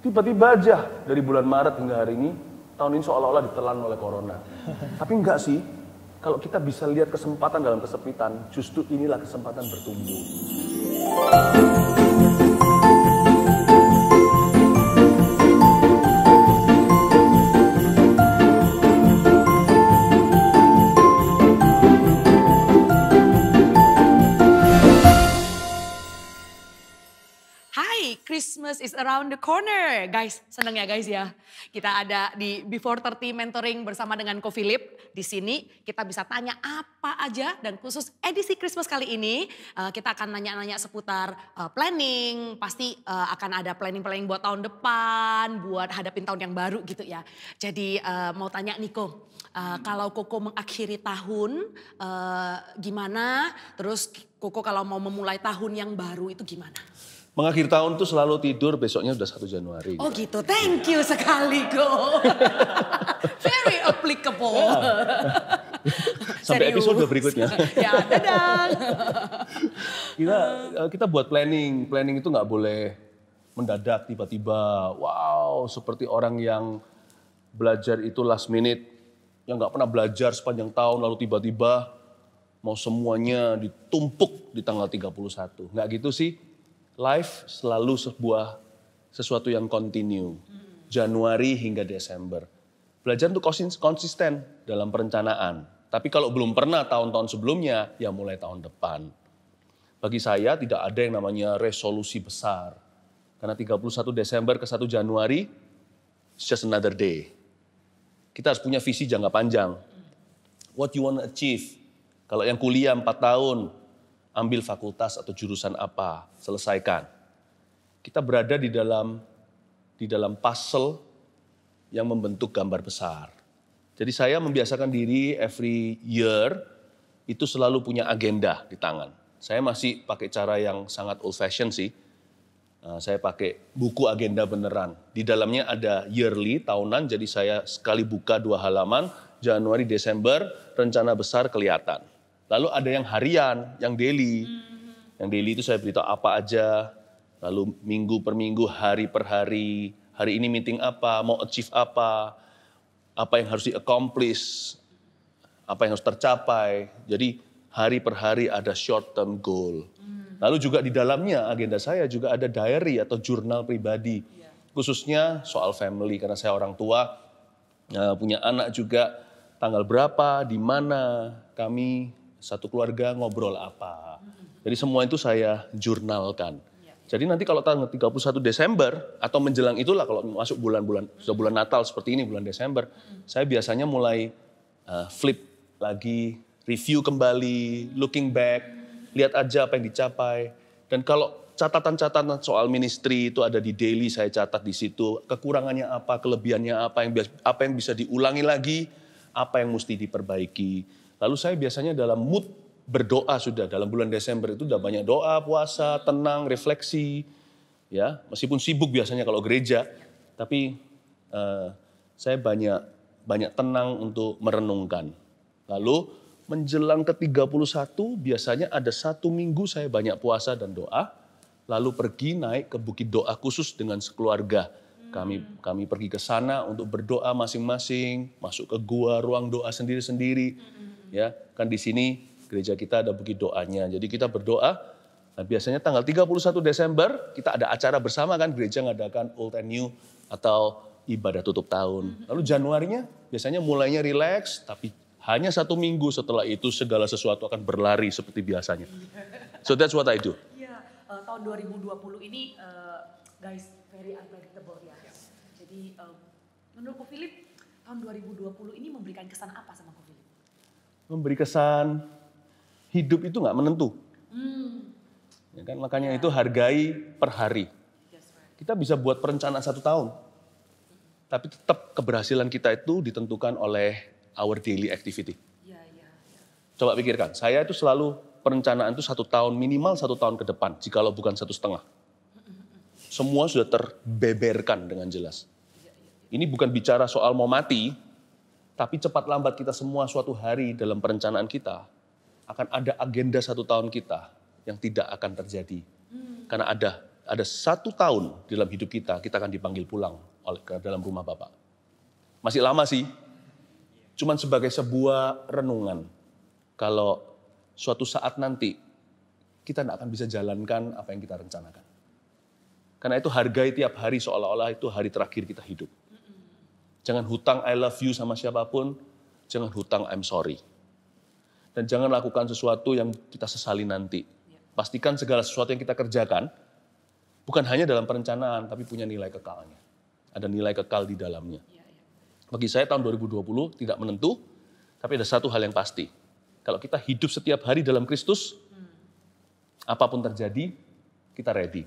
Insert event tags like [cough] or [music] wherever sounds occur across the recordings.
Tiba-tiba aja dari bulan Maret hingga hari ini, tahun ini seolah-olah ditelan oleh corona. Tapi enggak sih, kalau kita bisa lihat kesempatan dalam kesepitan, justru inilah kesempatan bertumbuh. Hai, Christmas is around the corner. Guys, seneng ya guys ya. Kita ada di Before 30 Mentoring bersama dengan Ko Philip. Di sini kita bisa tanya apa aja dan khusus edisi Christmas kali ini eh, kita akan nanya-nanya seputar eh, planning. Pasti eh, akan ada planning-planning buat tahun depan, buat hadapin tahun yang baru gitu ya. Jadi mau tanya Niko, kalau Koko mengakhiri tahun gimana? Terus Koko kalau mau memulai tahun yang baru itu gimana? Mengakhir tahun tuh selalu tidur, besoknya udah 1 Januari. Oh gitu, thank you sekali Go. [laughs] Very applicable. Iya. [laughs] Sampai Serius. episode berikutnya. [laughs] ya, dadah. kita, eh, kita buat planning. Planning itu nggak boleh mendadak tiba-tiba. Wow, seperti orang yang belajar itu last minute. Yang nggak pernah belajar sepanjang tahun lalu tiba-tiba mau semuanya ditumpuk di tanggal 31. Nggak gitu sih life selalu sebuah sesuatu yang continue. Januari hingga Desember. Belajar untuk konsisten dalam perencanaan. Tapi kalau belum pernah tahun-tahun sebelumnya, ya mulai tahun depan. Bagi saya tidak ada yang namanya resolusi besar. Karena 31 Desember ke 1 Januari, it's just another day. Kita harus punya visi jangka panjang. What you want to achieve. Kalau yang kuliah 4 tahun, ambil fakultas atau jurusan apa, selesaikan. Kita berada di dalam di dalam puzzle yang membentuk gambar besar. Jadi saya membiasakan diri every year itu selalu punya agenda di tangan. Saya masih pakai cara yang sangat old fashion sih. Nah, saya pakai buku agenda beneran. Di dalamnya ada yearly, tahunan, jadi saya sekali buka dua halaman, Januari, Desember, rencana besar kelihatan. Lalu ada yang harian, yang daily. Hmm. Yang daily itu saya beritahu apa aja. Lalu minggu per minggu, hari per hari. Hari ini meeting apa, mau achieve apa. Apa yang harus di accomplish, Apa yang harus tercapai. Jadi hari per hari ada short term goal. Hmm. Lalu juga di dalamnya agenda saya juga ada diary atau jurnal pribadi. Yeah. Khususnya soal family karena saya orang tua, eh, punya anak juga tanggal berapa, di mana kami satu keluarga ngobrol apa. Jadi semua itu saya jurnalkan. Ya. Jadi nanti kalau tanggal 31 Desember atau menjelang itulah kalau masuk bulan-bulan sudah bulan Natal seperti ini bulan Desember, saya biasanya mulai uh, flip lagi, review kembali, looking back, lihat aja apa yang dicapai. Dan kalau catatan-catatan soal ministry itu ada di daily saya catat di situ, kekurangannya apa, kelebihannya apa yang apa yang bisa diulangi lagi, apa yang mesti diperbaiki. Lalu saya biasanya dalam mood berdoa sudah dalam bulan Desember itu udah banyak doa, puasa, tenang, refleksi, ya meskipun sibuk biasanya kalau gereja, tapi uh, saya banyak banyak tenang untuk merenungkan. Lalu menjelang ke-31 biasanya ada satu minggu saya banyak puasa dan doa, lalu pergi naik ke Bukit Doa khusus dengan sekeluarga. Kami kami pergi ke sana untuk berdoa masing-masing, masuk ke gua ruang doa sendiri-sendiri ya kan di sini gereja kita ada bukit doanya. Jadi kita berdoa. Nah, biasanya tanggal 31 Desember kita ada acara bersama kan gereja mengadakan old and new atau ibadah tutup tahun. Mm-hmm. Lalu Januarinya biasanya mulainya relax, tapi hanya satu minggu setelah itu segala sesuatu akan berlari seperti biasanya. [laughs] So that's what I do. Iya, uh, tahun 2020 ini uh, guys very unpredictable ya. Jadi uh, eh, menurut Ko Philip tahun 2020 ini memberikan kesan apa sama Ko memberi kesan hidup itu nggak menentu. Hmm. Ya kan makanya yeah. itu hargai per hari. Kita bisa buat perencanaan satu tahun, tapi tetap keberhasilan kita itu ditentukan oleh our daily activity. Ya, ya, ya. Coba pikirkan, saya itu selalu perencanaan itu satu tahun minimal satu tahun ke depan, jika lo bukan satu setengah. Semua sudah terbeberkan dengan jelas. Ya, ya, ya. Ini bukan bicara soal mau mati, tapi cepat lambat kita semua suatu hari dalam perencanaan kita akan ada agenda satu tahun kita yang tidak akan terjadi. Hmm. Karena ada ada satu tahun dalam hidup kita kita akan dipanggil pulang oleh ke dalam rumah Bapak. Masih lama sih. Cuman sebagai sebuah renungan. Kalau suatu saat nanti kita tidak akan bisa jalankan apa yang kita rencanakan. Karena itu hargai tiap hari seolah-olah itu hari terakhir kita hidup. Jangan hutang I love you sama siapapun, jangan hutang I'm sorry. Dan jangan lakukan sesuatu yang kita sesali nanti. Ya. Pastikan segala sesuatu yang kita kerjakan, bukan hanya dalam perencanaan, tapi punya nilai kekalnya. Ada nilai kekal di dalamnya. Ya, ya. Bagi saya tahun 2020 tidak menentu, tapi ada satu hal yang pasti. Kalau kita hidup setiap hari dalam Kristus, hmm. apapun terjadi, kita ready.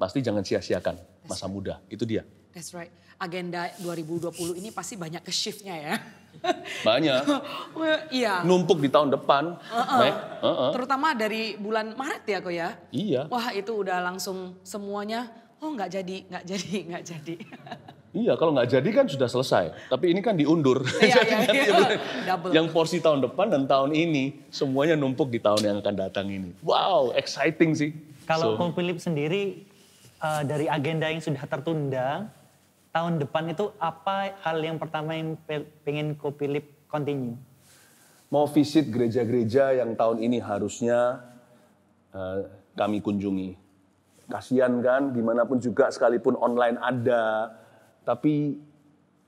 Pasti jangan sia-siakan masa muda, itu dia. That's right. Agenda 2020 ini pasti banyak ke shiftnya ya. [laughs] Banyak. [laughs] well, iya. Numpuk di tahun depan. Uh -uh. Uh -uh. Terutama dari bulan Maret ya kok ya. Iya. Wah itu udah langsung semuanya. Oh nggak jadi, nggak jadi, [laughs] nggak jadi. Iya, kalau nggak jadi kan sudah selesai. Tapi ini kan diundur. Iya, iya, iya. Double. Yang porsi tahun depan dan tahun ini semuanya numpuk di tahun yang akan datang ini. Wow, exciting sih. Kalau so. Kung Philip sendiri uh, dari agenda yang sudah tertunda, tahun depan itu apa hal yang pertama yang pengen kau pilih continue? Mau visit gereja-gereja yang tahun ini harusnya uh, kami kunjungi. Kasian kan, dimanapun juga sekalipun online ada, tapi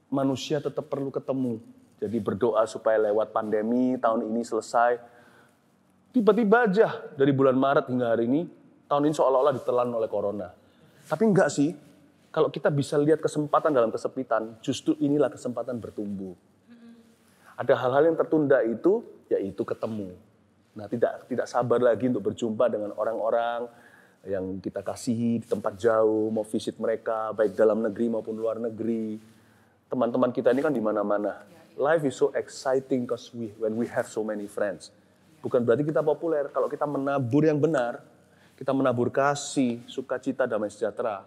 manusia tetap perlu ketemu. Jadi berdoa supaya lewat pandemi tahun ini selesai. Tiba-tiba aja dari bulan Maret hingga hari ini, tahun ini seolah-olah ditelan oleh corona. Tapi enggak sih, kalau kita bisa lihat kesempatan dalam kesepitan, justru inilah kesempatan bertumbuh. Ada hal-hal yang tertunda itu, yaitu ketemu. Nah, tidak tidak sabar lagi untuk berjumpa dengan orang-orang yang kita kasihi di tempat jauh, mau visit mereka, baik dalam negeri maupun luar negeri. Teman-teman kita ini kan di mana-mana. Life is so exciting because we when we have so many friends. Bukan berarti kita populer. Kalau kita menabur yang benar, kita menabur kasih, sukacita, damai sejahtera,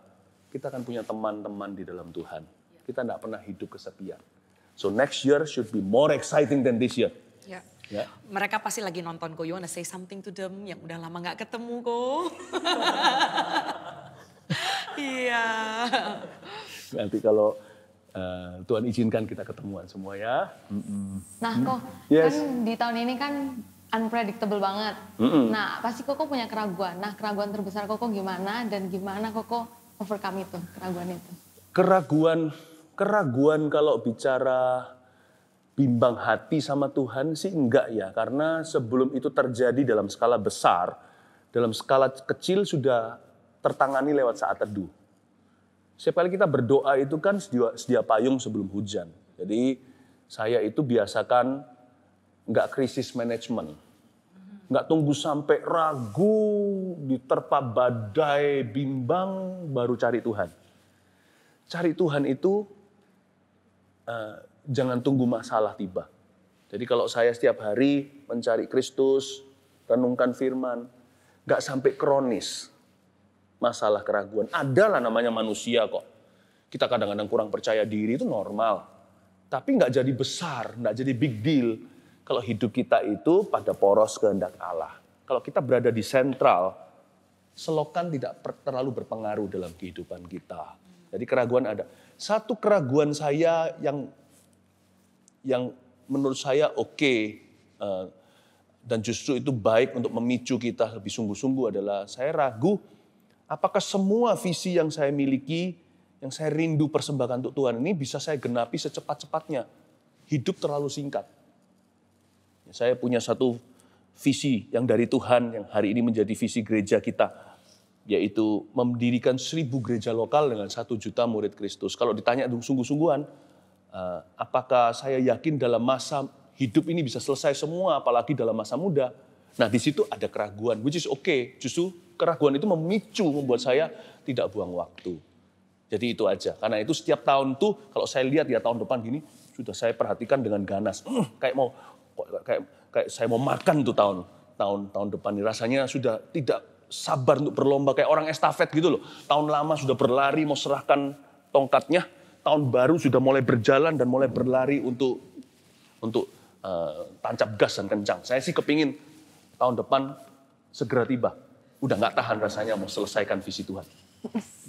kita akan punya teman-teman di dalam Tuhan. Kita tidak pernah hidup kesepian. So next year should be more exciting than this year. Yeah. Yeah. Mereka pasti lagi nonton kok. You wanna say something to them yang udah lama nggak ketemu kok. [laughs] Iya. Nanti kalau Uh, Tuhan izinkan kita ketemuan semua ya. Mm -mm. Nah kok yes. kan di tahun ini kan unpredictable banget. Mm -mm. Nah pasti koko punya keraguan. Nah keraguan terbesar koko gimana dan gimana koko overcome itu, keraguan itu? Keraguan, keraguan kalau bicara bimbang hati sama Tuhan sih enggak ya. Karena sebelum itu terjadi dalam skala besar, dalam skala kecil sudah tertangani lewat saat teduh. Setiap kali kita berdoa itu kan sedia, sedia payung sebelum hujan. Jadi saya itu biasakan enggak krisis manajemen nggak tunggu sampai ragu, diterpa badai, bimbang, baru cari Tuhan. Cari Tuhan itu uh, jangan tunggu masalah tiba. Jadi kalau saya setiap hari mencari Kristus, renungkan firman, nggak sampai kronis masalah keraguan. Adalah namanya manusia kok. Kita kadang-kadang kurang percaya diri itu normal. Tapi nggak jadi besar, nggak jadi big deal kalau hidup kita itu pada poros kehendak Allah. Kalau kita berada di sentral, selokan tidak terlalu berpengaruh dalam kehidupan kita. Jadi keraguan ada. Satu keraguan saya yang yang menurut saya oke okay, eh, dan justru itu baik untuk memicu kita lebih sungguh-sungguh adalah saya ragu apakah semua visi yang saya miliki, yang saya rindu persembahkan untuk Tuhan ini bisa saya genapi secepat-cepatnya. Hidup terlalu singkat. Saya punya satu visi yang dari Tuhan yang hari ini menjadi visi gereja kita, yaitu mendirikan seribu gereja lokal dengan satu juta murid Kristus. Kalau ditanya sungguh-sungguhan, eh, apakah saya yakin dalam masa hidup ini bisa selesai semua, apalagi dalam masa muda? Nah di situ ada keraguan, which is okay. Justru keraguan itu memicu, membuat saya tidak buang waktu. Jadi itu aja. Karena itu setiap tahun tuh kalau saya lihat ya tahun depan gini sudah saya perhatikan dengan ganas. Mm, kayak mau kayak kayak saya mau makan tuh tahun tahun tahun depan ini rasanya sudah tidak sabar untuk berlomba kayak orang estafet gitu loh. Tahun lama sudah berlari mau serahkan tongkatnya, tahun baru sudah mulai berjalan dan mulai berlari untuk untuk uh, tancap gas dan kencang. Saya sih kepingin tahun depan segera tiba. Udah nggak tahan rasanya mau selesaikan visi Tuhan.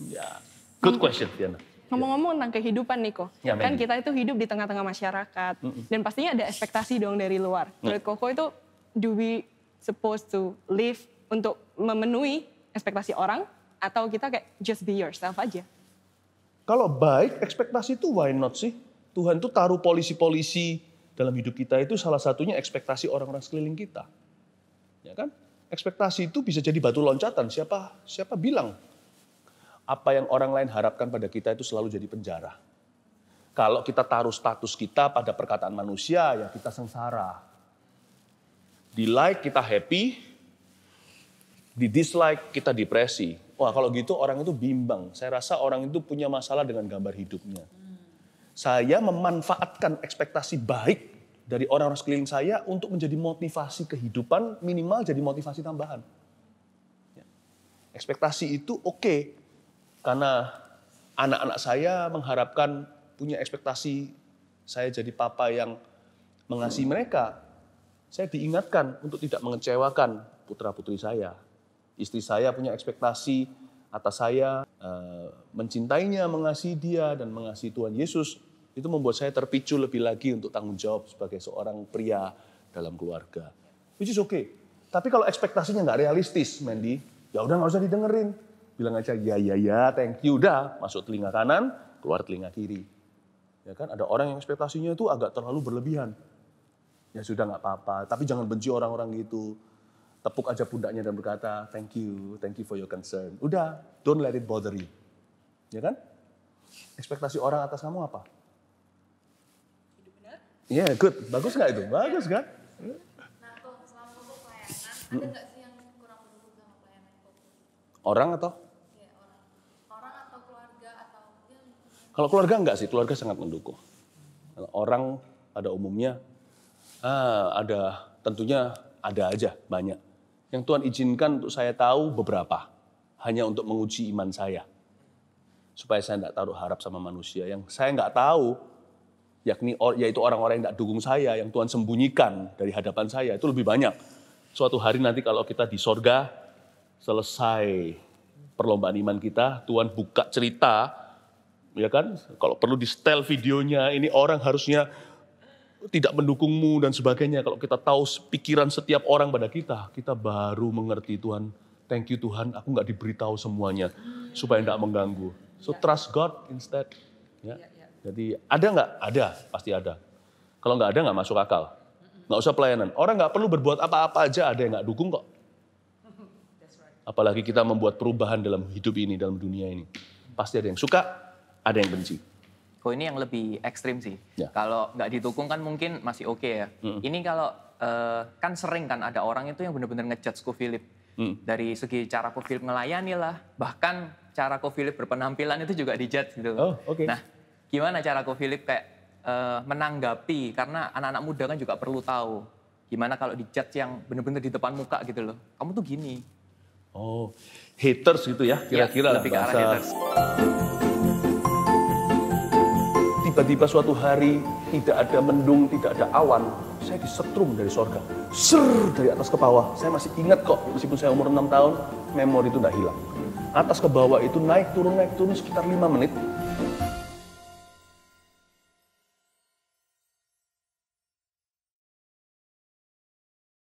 Ya. Good question, Tiana. Ngomong-ngomong tentang kehidupan Niko, ya, kan kita itu hidup di tengah-tengah masyarakat mm -mm. dan pastinya ada ekspektasi dong dari luar. Mm. Menurut Koko itu do we supposed to live untuk memenuhi ekspektasi orang atau kita kayak just be yourself aja? Kalau baik ekspektasi itu why not sih? Tuhan tuh taruh polisi-polisi dalam hidup kita itu salah satunya ekspektasi orang-orang sekeliling kita. Ya kan? Ekspektasi itu bisa jadi batu loncatan. Siapa siapa bilang apa yang orang lain harapkan pada kita itu selalu jadi penjara. Kalau kita taruh status kita pada perkataan manusia, ya kita sengsara. Di like kita happy, di dislike kita depresi. Wah kalau gitu orang itu bimbang. Saya rasa orang itu punya masalah dengan gambar hidupnya. Saya memanfaatkan ekspektasi baik dari orang-orang sekeliling saya untuk menjadi motivasi kehidupan minimal jadi motivasi tambahan. Ya. Ekspektasi itu oke, okay, karena anak-anak saya mengharapkan punya ekspektasi saya jadi papa yang mengasihi mereka. Saya diingatkan untuk tidak mengecewakan putra-putri saya. Istri saya punya ekspektasi atas saya, eh, mencintainya, mengasihi dia, dan mengasihi Tuhan Yesus. Itu membuat saya terpicu lebih lagi untuk tanggung jawab sebagai seorang pria dalam keluarga. Which is okay. Tapi kalau ekspektasinya nggak realistis, Mandy, ya udah nggak usah didengerin bilang aja ya ya ya thank you dah masuk telinga kanan keluar telinga kiri ya kan ada orang yang ekspektasinya itu agak terlalu berlebihan ya sudah nggak apa-apa tapi jangan benci orang-orang gitu tepuk aja pundaknya dan berkata thank you thank you for your concern udah don't let it bother you ya kan ekspektasi orang atas kamu apa Iya, yeah, good. Bagus nggak itu? Bagus kan? Nah, selama pelayanan, ada nggak sih yang kurang sama pelayanan Orang atau? Kalau keluarga enggak sih, keluarga sangat mendukung. Orang pada umumnya ah, ada tentunya ada aja banyak. Yang Tuhan izinkan untuk saya tahu beberapa. Hanya untuk menguji iman saya. Supaya saya tidak taruh harap sama manusia. Yang saya enggak tahu, yakni yaitu orang-orang yang enggak dukung saya, yang Tuhan sembunyikan dari hadapan saya, itu lebih banyak. Suatu hari nanti kalau kita di sorga, selesai perlombaan iman kita, Tuhan buka cerita ya kan? Kalau perlu di setel videonya, ini orang harusnya tidak mendukungmu dan sebagainya. Kalau kita tahu pikiran setiap orang pada kita, kita baru mengerti Tuhan. Thank you Tuhan, aku nggak diberitahu semuanya supaya tidak mengganggu. So ya. trust God instead. Ya. Ya, ya. Jadi ada nggak? Ada, pasti ada. Kalau nggak ada nggak masuk akal. Nggak usah pelayanan. Orang nggak perlu berbuat apa-apa aja ada yang nggak dukung kok. [laughs] Apalagi kita membuat perubahan dalam hidup ini, dalam dunia ini. Pasti ada yang suka, ada yang benci. Oh ini yang lebih ekstrim sih. Ya. Kalau nggak didukung kan mungkin masih oke okay ya. Hmm. Ini kalau uh, kan sering kan ada orang itu yang benar-benar ngejudge Ko Philip. Hmm. Dari segi cara Ko Philip melayani lah, bahkan cara Ko Philip berpenampilan itu juga dijudge gitu. Oh, Okay. Nah, gimana cara Ko Philip kayak uh, menanggapi karena anak-anak muda kan juga perlu tahu gimana kalau dijudge yang benar-benar di depan muka gitu loh. Kamu tuh gini. Oh, haters gitu ya iya, kira-kira ya, lebih bahasa. ke arah haters tiba-tiba suatu hari tidak ada mendung, tidak ada awan, saya disetrum dari sorga. Ser dari atas ke bawah. Saya masih ingat kok, meskipun saya umur 6 tahun, memori itu tidak hilang. Atas ke bawah itu naik turun naik turun sekitar 5 menit.